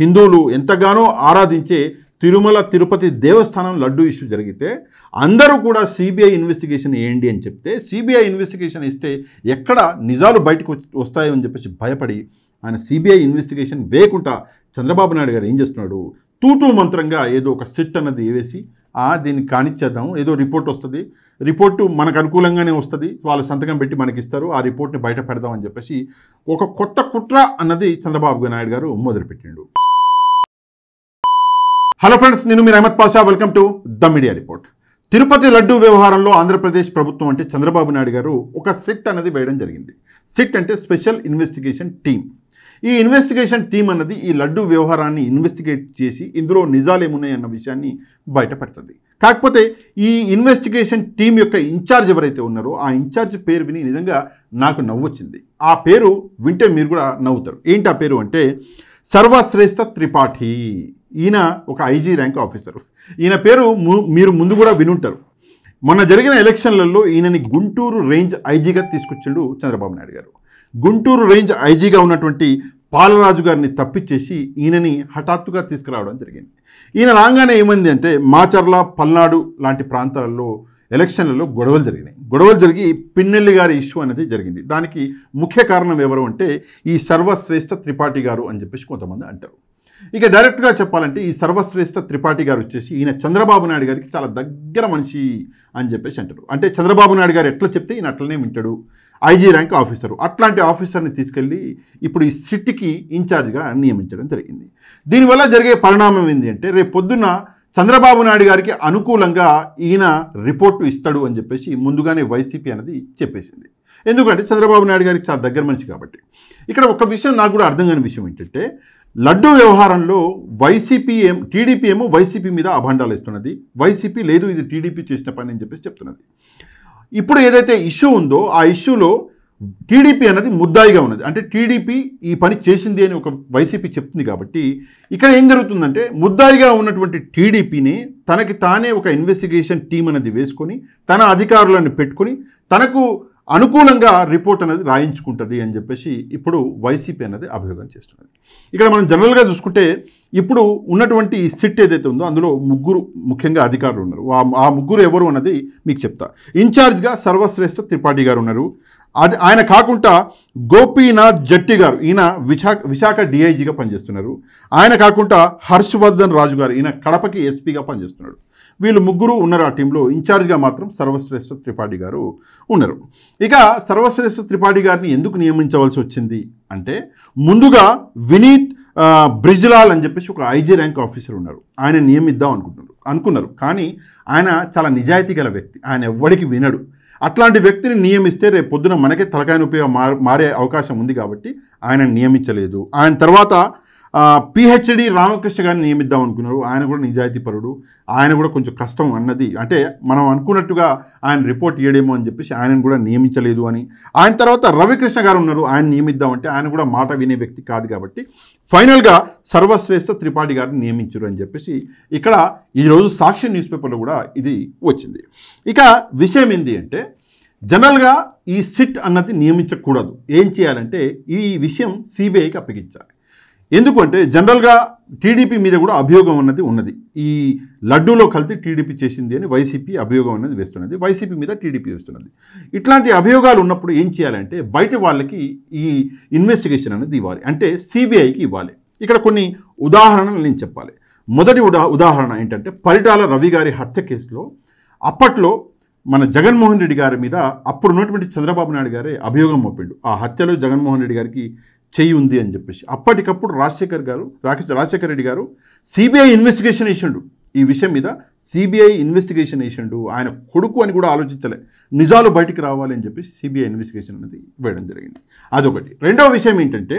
హిందువులు ఎంతగానో ఆరాధించే తిరుమల తిరుపతి దేవస్థానం లడ్డు ఇష్యూ జరిగితే అందరూ కూడా సిబిఐ ఇన్వెస్టిగేషన్ ఏంటి అని చెప్తే సిబిఐ ఇన్వెస్టిగేషన్ ఇస్తే ఎక్కడ నిజాలు బయటకు వస్తాయో అని చెప్పేసి భయపడి ఆయన సిబిఐ ఇన్వెస్టిగేషన్ వేయకుండా చంద్రబాబు నాయుడు గారు ఏం చేస్తున్నాడు తూతూ మంత్రంగా ఏదో ఒక సిట్ అన్నది వేసి దీన్ని కానిచ్చేద్దాము ఏదో రిపోర్ట్ వస్తుంది రిపోర్టు మనకు అనుకూలంగానే వస్తుంది వాళ్ళు సంతకం పెట్టి మనకి ఇస్తారు ఆ రిపోర్ట్ని బయట పెడదామని చెప్పేసి ఒక కొత్త కుట్ర అన్నది చంద్రబాబు నాయుడు గారు మొదలుపెట్టిండు హలో ఫ్రెండ్స్ నేను మీరు Ahmed Pasha welcome to the media report Tirupati laddu వ్యవహారంలో ఆంధ్రప్రదేశ్ ప్రభుత్వం అంటే చంద్రబాబు నాయుడు గారు ఒక సిట్ అనేది వేయడం జరిగింది సిట్ అంటే స్పెషల్ ఇన్వెస్టిగేషన్ టీం ఈ ఇన్వెస్టిగేషన్ టీం అన్నది ఈ లడ్డు వ్యవహారాన్ని ఇన్వెస్టిగేట్ చేసి ఇందులో నిజాలేమున్నాయన్న విషయాన్ని బయటపెడుతుంది కాకపోతే ఈ ఇన్వెస్టిగేషన్ టీం యొక్క ఇన్ఛార్జ్ ఎవరైతే ఉన్నారో ఆ ఇన్ఛార్జ్ పేరు విని నిజంగా నాకు నవ్వొచ్చింది ఆ పేరు వింటే మీరు కూడా నవ్వుతారు ఏంటి ఆ పేరు అంటే సర్వశ్రేష్ఠ త్రిపాఠి ఈయన ఒక ఐజీ ర్యాంక్ ఆఫీసర్ ఈయన పేరు మీరు ముందు కూడా వినుంటారు మొన్న జరిగిన ఎలక్షన్లలో ఈయనని గుంటూరు రేంజ్ ఐజీగా తీసుకొచ్చిండు చంద్రబాబు నాయుడు గారు గుంటూరు రేంజ్ ఐజీగా ఉన్నటువంటి పాలరాజు గారిని తప్పించేసి ఈయనని హఠాత్తుగా తీసుకురావడం జరిగింది ఈయన రాగానే ఏమైంది అంటే మాచర్ల పల్నాడు లాంటి ప్రాంతాలలో ఎలక్షన్లలో గొడవలు జరిగినాయి గొడవలు జరిగి పిన్నెల్లి గారి ఇష్యూ అనేది జరిగింది దానికి ముఖ్య కారణం ఎవరు అంటే ఈ సర్వశ్రేష్ఠ త్రిపాఠి గారు అని చెప్పేసి కొంతమంది అంటారు ఇక డైరెక్ట్గా చెప్పాలంటే ఈ సర్వశ్రేష్ఠ త్రిపాఠి గారు వచ్చేసి ఈయన చంద్రబాబు నాయుడు గారికి చాలా దగ్గర మనిషి అని చెప్పేసి అంటారు అంటే చంద్రబాబు నాయుడు గారు ఎట్లా చెప్తే ఈయన అట్లనే వింటాడు ఐజీ ర్యాంక్ ఆఫీసరు అట్లాంటి ఆఫీసర్ని తీసుకెళ్ళి ఇప్పుడు ఈ సిటీకి ఇన్ఛార్జ్గా నియమించడం జరిగింది దీనివల్ల జరిగే పరిణామం ఏంటి అంటే రేపు పొద్దున్న చంద్రబాబు నాయుడు గారికి అనుకూలంగా ఈయన రిపోర్టు ఇస్తాడు అని చెప్పేసి ముందుగానే వైసీపీ అనేది చెప్పేసింది ఎందుకంటే చంద్రబాబు నాయుడు గారికి చాలా దగ్గర మనిషి కాబట్టి ఇక్కడ ఒక విషయం నాకు కూడా అర్థం కాని విషయం ఏంటంటే లడ్డు వ్యవహారంలో వైసీపీ ఏం టీడీపీ ఏమో వైసీపీ మీద అభండాలు ఇస్తున్నది వైసీపీ లేదు ఇది టీడీపీ చేసిన పని అని చెప్పేసి చెప్తున్నది ఇప్పుడు ఏదైతే ఇష్యూ ఉందో ఆ ఇష్యూలో టీడీపీ అనేది ముద్దాయిగా ఉన్నది అంటే టీడీపీ ఈ పని చేసింది అని ఒక వైసీపీ చెప్తుంది కాబట్టి ఇక్కడ ఏం జరుగుతుందంటే ముద్దాయిగా ఉన్నటువంటి టీడీపీని తనకి తానే ఒక ఇన్వెస్టిగేషన్ టీం అనేది వేసుకొని తన అధికారులను పెట్టుకొని తనకు అనుకూలంగా రిపోర్ట్ అనేది రాయించుకుంటుంది అని చెప్పేసి ఇప్పుడు వైసీపీ అనేది అభియోగం చేస్తున్నది ఇక్కడ మనం జనరల్గా చూసుకుంటే ఇప్పుడు ఉన్నటువంటి సిట్ ఏదైతే ఉందో అందులో ముగ్గురు ముఖ్యంగా అధికారులు ఉన్నారు ఆ ముగ్గురు ఎవరు అన్నది మీకు చెప్తా ఇన్ఛార్జ్గా సర్వశ్రేష్ఠ త్రిపాఠి గారు ఉన్నారు అది ఆయన కాకుండా గోపీనాథ్ జట్టి గారు ఈయన విశాఖ విశాఖ డిఐజీగా పనిచేస్తున్నారు ఆయన కాకుండా హర్షవర్ధన్ రాజు గారు ఈయన కడపకి ఎస్పీగా పనిచేస్తున్నాడు వీళ్ళు ముగ్గురు ఉన్నారు ఆ టీంలో ఇన్ఛార్జ్గా మాత్రం సర్వశ్రేష్ఠ త్రిపాఠి గారు ఉన్నారు ఇక సర్వశ్రేష్ఠ త్రిపాఠి గారిని ఎందుకు నియమించవలసి వచ్చింది అంటే ముందుగా వినీత్ బ్రిజ్లాల్ అని చెప్పేసి ఒక ఐజీ ర్యాంక్ ఆఫీసర్ ఉన్నారు ఆయన నియమిద్దాం అనుకుంటున్నారు అనుకున్నారు కానీ ఆయన చాలా నిజాయితీ గల వ్యక్తి ఆయన ఎవ్వడికి వినడు అట్లాంటి వ్యక్తిని నియమిస్తే రేపు పొద్దున మనకే తలకాయ నొప్పిగా మారే అవకాశం ఉంది కాబట్టి ఆయన నియమించలేదు ఆయన తర్వాత పిహెచ్డి రామకృష్ణ గారిని నియమిద్దాం అనుకున్నారు ఆయన కూడా నిజాయితీ పరుడు ఆయన కూడా కొంచెం కష్టం అన్నది అంటే మనం అనుకున్నట్టుగా ఆయన రిపోర్ట్ ఇవ్వడేమో అని చెప్పేసి ఆయనను కూడా నియమించలేదు అని ఆయన తర్వాత రవికృష్ణ గారు ఉన్నారు ఆయన నియమిద్దామంటే ఆయన కూడా మాట వినే వ్యక్తి కాదు కాబట్టి ఫైనల్గా సర్వశ్రేష్ఠ త్రిపాఠి గారిని నియమించరు అని చెప్పేసి ఇక్కడ ఈరోజు సాక్షి న్యూస్ పేపర్లో కూడా ఇది వచ్చింది ఇక విషయం ఏంటి అంటే జనరల్గా ఈ సిట్ అన్నది నియమించకూడదు ఏం చేయాలంటే ఈ విషయం సిబిఐకి అప్పగించాలి ఎందుకంటే జనరల్గా టీడీపీ మీద కూడా అభియోగం అన్నది ఉన్నది ఈ లడ్డూలో కలిపి టీడీపీ చేసింది అని వైసీపీ అభియోగం అనేది వేస్తున్నది వైసీపీ మీద టీడీపీ వేస్తున్నది ఇట్లాంటి అభియోగాలు ఉన్నప్పుడు ఏం చేయాలంటే బయట వాళ్ళకి ఈ ఇన్వెస్టిగేషన్ అనేది ఇవ్వాలి అంటే సిబిఐకి ఇవ్వాలి ఇక్కడ కొన్ని ఉదాహరణలు నేను చెప్పాలి మొదటి ఉదా ఉదాహరణ ఏంటంటే పరిటాల రవి గారి హత్య కేసులో అప్పట్లో మన జగన్మోహన్ రెడ్డి గారి మీద అప్పుడు ఉన్నటువంటి చంద్రబాబు నాయుడు గారే అభియోగం మోపిండు ఆ హత్యలో జగన్మోహన్ రెడ్డి గారికి చేయి ఉంది అని చెప్పేసి అప్పటికప్పుడు రాజశేఖర్ గారు రాజశేఖర్ రెడ్డి గారు సిబిఐ ఇన్వెస్టిగేషన్ వేసిండు ఈ విషయం మీద సిబిఐ ఇన్వెస్టిగేషన్ వేసిండు ఆయన కొడుకు అని కూడా ఆలోచించలే నిజాలు బయటికి రావాలి అని చెప్పేసి సిబిఐ ఇన్వెస్టిగేషన్ అనేది వేయడం జరిగింది అదొకటి రెండవ విషయం ఏంటంటే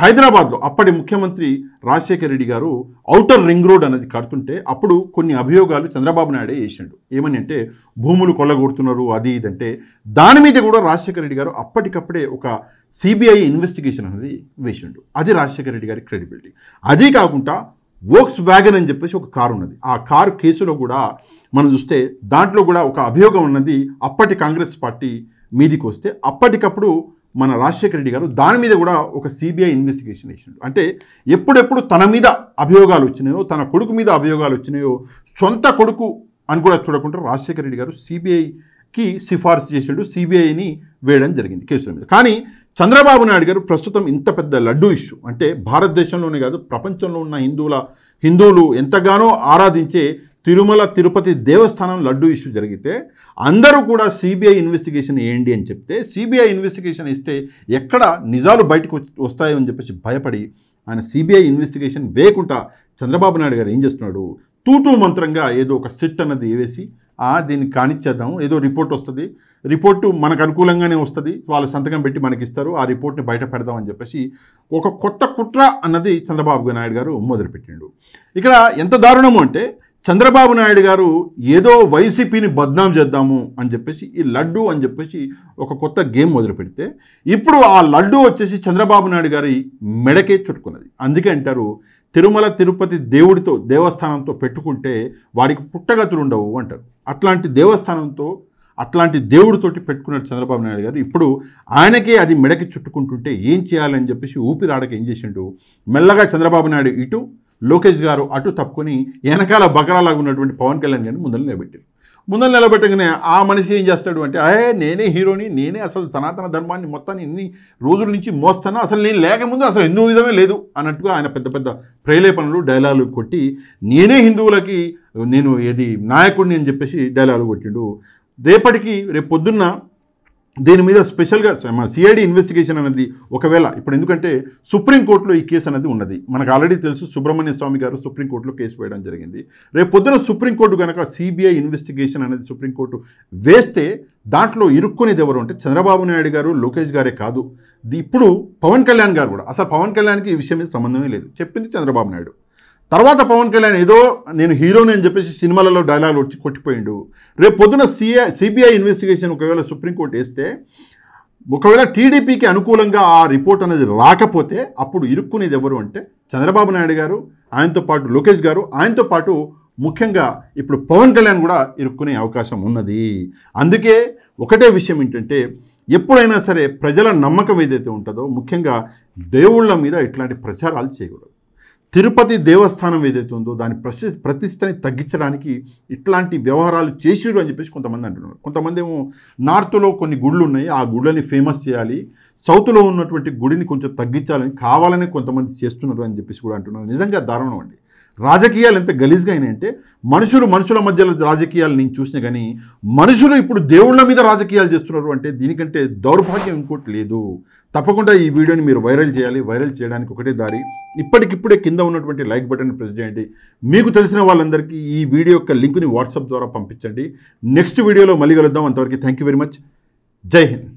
హైదరాబాద్లో అప్పటి ముఖ్యమంత్రి రాజశేఖర రెడ్డి గారు ఔటర్ రింగ్ రోడ్ అనేది కడుతుంటే అప్పుడు కొన్ని అభియోగాలు చంద్రబాబు నాయుడే వేసిండు ఏమని అంటే భూములు కొల్లగొడుతున్నారు అది ఇదంటే దాని మీద కూడా రాజశేఖర రెడ్డి గారు అప్పటికప్పుడే ఒక సిబిఐ ఇన్వెస్టిగేషన్ అనేది వేసిండు అది రాజశేఖర రెడ్డి గారి క్రెడిబిలిటీ అదే కాకుండా వోక్స్ వ్యాగన్ అని చెప్పేసి ఒక కారు ఉన్నది ఆ కారు కేసులో కూడా మనం చూస్తే దాంట్లో కూడా ఒక అభియోగం ఉన్నది అప్పటి కాంగ్రెస్ పార్టీ మీదికి వస్తే అప్పటికప్పుడు మన రాజశేఖర రెడ్డి గారు దాని మీద కూడా ఒక సిబిఐ ఇన్వెస్టిగేషన్ చేసినాడు అంటే ఎప్పుడెప్పుడు తన మీద అభియోగాలు వచ్చినాయో తన కొడుకు మీద అభియోగాలు వచ్చినాయో సొంత కొడుకు అని కూడా చూడకుండా రాజశేఖర రెడ్డి గారు సిబిఐకి సిఫార్సు చేసిండు సిబిఐని వేయడం జరిగింది కేసుల మీద కానీ చంద్రబాబు నాయుడు గారు ప్రస్తుతం ఇంత పెద్ద లడ్డు ఇష్యూ అంటే భారతదేశంలోనే కాదు ప్రపంచంలో ఉన్న హిందువుల హిందువులు ఎంతగానో ఆరాధించే తిరుమల తిరుపతి దేవస్థానం లడ్డు ఇష్యూ జరిగితే అందరూ కూడా సిబిఐ ఇన్వెస్టిగేషన్ ఏంటి అని చెప్తే సిబిఐ ఇన్వెస్టిగేషన్ ఇస్తే ఎక్కడ నిజాలు బయటకు వస్తాయని చెప్పేసి భయపడి ఆయన సిబిఐ ఇన్వెస్టిగేషన్ వేయకుండా చంద్రబాబు నాయుడు గారు ఏం చేస్తున్నాడు తూతూ మంత్రంగా ఏదో ఒక సిట్ అన్నది వేసి దీన్ని కానిచ్చేద్దాం ఏదో రిపోర్ట్ వస్తుంది రిపోర్టు మనకు అనుకూలంగానే వస్తుంది వాళ్ళు సంతకం పెట్టి మనకి ఇస్తారు ఆ రిపోర్ట్ని బయట పెడదామని చెప్పేసి ఒక కొత్త కుట్ర అన్నది చంద్రబాబు నాయుడు గారు మొదలుపెట్టిండు ఇక్కడ ఎంత దారుణము అంటే చంద్రబాబు నాయుడు గారు ఏదో వైసీపీని బద్నాం చేద్దాము అని చెప్పేసి ఈ లడ్డు అని చెప్పేసి ఒక కొత్త గేమ్ మొదలు పెడితే ఇప్పుడు ఆ లడ్డు వచ్చేసి చంద్రబాబు నాయుడు గారి మెడకే చుట్టుకున్నది అందుకే అంటారు తిరుమల తిరుపతి దేవుడితో దేవస్థానంతో పెట్టుకుంటే వాడికి పుట్టగతులు ఉండవు అంటారు అట్లాంటి దేవస్థానంతో అట్లాంటి దేవుడితోటి పెట్టుకున్నాడు చంద్రబాబు నాయుడు గారు ఇప్పుడు ఆయనకే అది మెడకి చుట్టుకుంటుంటే ఏం చేయాలని చెప్పేసి ఊపిరాడక ఏం చేసిండు మెల్లగా చంద్రబాబు నాయుడు ఇటు లోకేష్ గారు అటు తప్పుకొని వెనకాల బకరాలాగా ఉన్నటువంటి పవన్ కళ్యాణ్ గారిని ముందర నిలబెట్టారు ముందర నిలబెట్టగానే ఆ మనిషి ఏం చేస్తాడు అంటే అయ్యే నేనే హీరోని నేనే అసలు సనాతన ధర్మాన్ని మొత్తాన్ని ఇన్ని రోజుల నుంచి మోస్తాను అసలు నేను లేకముందు అసలు హిందూ విధమే లేదు అన్నట్టుగా ఆయన పెద్ద పెద్ద ప్రేలేపనలు డైలాగులు కొట్టి నేనే హిందువులకి నేను ఏది నాయకుడిని అని చెప్పేసి డైలాగులు కొట్టిండు రేపటికి రేపు పొద్దున్న దీని మీద స్పెషల్గా సిఐడి ఇన్వెస్టిగేషన్ అనేది ఒకవేళ ఇప్పుడు ఎందుకంటే సుప్రీంకోర్టులో ఈ కేసు అనేది ఉన్నది మనకు ఆల్రెడీ తెలుసు సుబ్రహ్మణ్య స్వామి గారు సుప్రీంకోర్టులో కేసు వేయడం జరిగింది రేపు పొద్దున సుప్రీంకోర్టు కనుక సిబిఐ ఇన్వెస్టిగేషన్ అనేది సుప్రీంకోర్టు వేస్తే దాంట్లో ఇరుక్కునేది ఎవరు అంటే చంద్రబాబు నాయుడు గారు లోకేష్ గారే కాదు ఇప్పుడు పవన్ కళ్యాణ్ గారు కూడా అసలు పవన్ కళ్యాణ్కి ఈ విషయం మీద సంబంధమే లేదు చెప్పింది చంద్రబాబు నాయుడు తర్వాత పవన్ కళ్యాణ్ ఏదో నేను హీరోని అని చెప్పేసి సినిమాలలో డైలాగులు వచ్చి కొట్టిపోయిండు రేపు పొద్దున సిఐ సిబిఐ ఇన్వెస్టిగేషన్ ఒకవేళ సుప్రీంకోర్టు వేస్తే ఒకవేళ టీడీపీకి అనుకూలంగా ఆ రిపోర్ట్ అనేది రాకపోతే అప్పుడు ఇరుక్కునేది ఎవరు అంటే చంద్రబాబు నాయుడు గారు ఆయనతో పాటు లోకేష్ గారు ఆయనతో పాటు ముఖ్యంగా ఇప్పుడు పవన్ కళ్యాణ్ కూడా ఇరుక్కునే అవకాశం ఉన్నది అందుకే ఒకటే విషయం ఏంటంటే ఎప్పుడైనా సరే ప్రజల నమ్మకం ఏదైతే ఉంటుందో ముఖ్యంగా దేవుళ్ళ మీద ఇట్లాంటి ప్రచారాలు చేయకూడదు తిరుపతి దేవస్థానం ఏదైతే ఉందో దాని ప్రతి ప్రతిష్టని తగ్గించడానికి ఇట్లాంటి వ్యవహారాలు చేసిరు అని చెప్పేసి కొంతమంది అంటున్నారు కొంతమంది ఏమో నార్త్లో కొన్ని గుళ్ళు ఉన్నాయి ఆ గుళ్ళని ఫేమస్ చేయాలి సౌత్లో ఉన్నటువంటి గుడిని కొంచెం తగ్గించాలని కావాలని కొంతమంది చేస్తున్నారు అని చెప్పేసి కూడా అంటున్నారు నిజంగా దారుణం అండి రాజకీయాలు ఎంత గలీజ్గా అయినాయంటే మనుషులు మనుషుల మధ్యలో రాజకీయాలు నేను చూసినా కానీ మనుషులు ఇప్పుడు దేవుళ్ళ మీద రాజకీయాలు చేస్తున్నారు అంటే దీనికంటే దౌర్భాగ్యం ఇంకోటి లేదు తప్పకుండా ఈ వీడియోని మీరు వైరల్ చేయాలి వైరల్ చేయడానికి ఒకటే దారి ఇప్పటికిప్పుడే కింద ఉన్నటువంటి లైక్ బటన్ ప్రెస్ చేయండి మీకు తెలిసిన వాళ్ళందరికీ ఈ వీడియో యొక్క లింక్ని వాట్సాప్ ద్వారా పంపించండి నెక్స్ట్ వీడియోలో మళ్ళీ కలుద్దాం అంతవరకు థ్యాంక్ వెరీ మచ్ జై హింద్